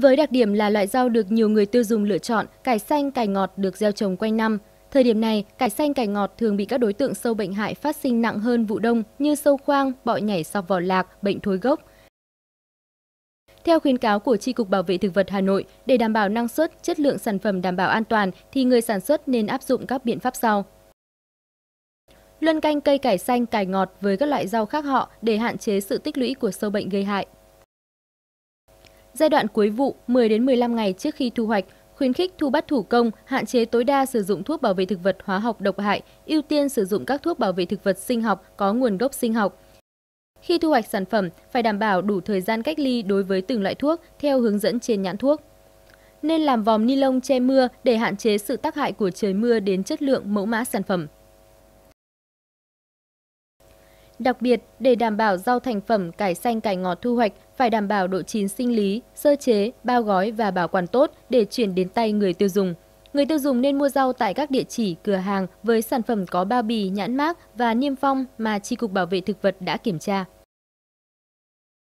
Với đặc điểm là loại rau được nhiều người tiêu dùng lựa chọn, cải xanh, cải ngọt được gieo trồng quanh năm. Thời điểm này, cải xanh cải ngọt thường bị các đối tượng sâu bệnh hại phát sinh nặng hơn vụ đông như sâu khoang, bọ nhảy sọc vỏ lạc, bệnh thối gốc. Theo khuyến cáo của Tri Cục Bảo vệ Thực vật Hà Nội, để đảm bảo năng suất, chất lượng sản phẩm đảm bảo an toàn thì người sản xuất nên áp dụng các biện pháp sau. Luân canh cây cải xanh, cải ngọt với các loại rau khác họ để hạn chế sự tích lũy của sâu bệnh gây hại. Giai đoạn cuối vụ 10 đến 15 ngày trước khi thu hoạch, khuyến khích thu bắt thủ công, hạn chế tối đa sử dụng thuốc bảo vệ thực vật hóa học độc hại, ưu tiên sử dụng các thuốc bảo vệ thực vật sinh học có nguồn gốc sinh học. Khi thu hoạch sản phẩm, phải đảm bảo đủ thời gian cách ly đối với từng loại thuốc theo hướng dẫn trên nhãn thuốc. Nên làm vòng ni lông che mưa để hạn chế sự tác hại của trời mưa đến chất lượng mẫu mã sản phẩm. Đặc biệt, để đảm bảo rau thành phẩm cải xanh cải ngọt thu hoạch phải đảm bảo độ chín sinh lý, sơ chế, bao gói và bảo quản tốt để chuyển đến tay người tiêu dùng. Người tiêu dùng nên mua rau tại các địa chỉ, cửa hàng với sản phẩm có bao bì, nhãn mát và niêm phong mà Tri Cục Bảo vệ Thực vật đã kiểm tra.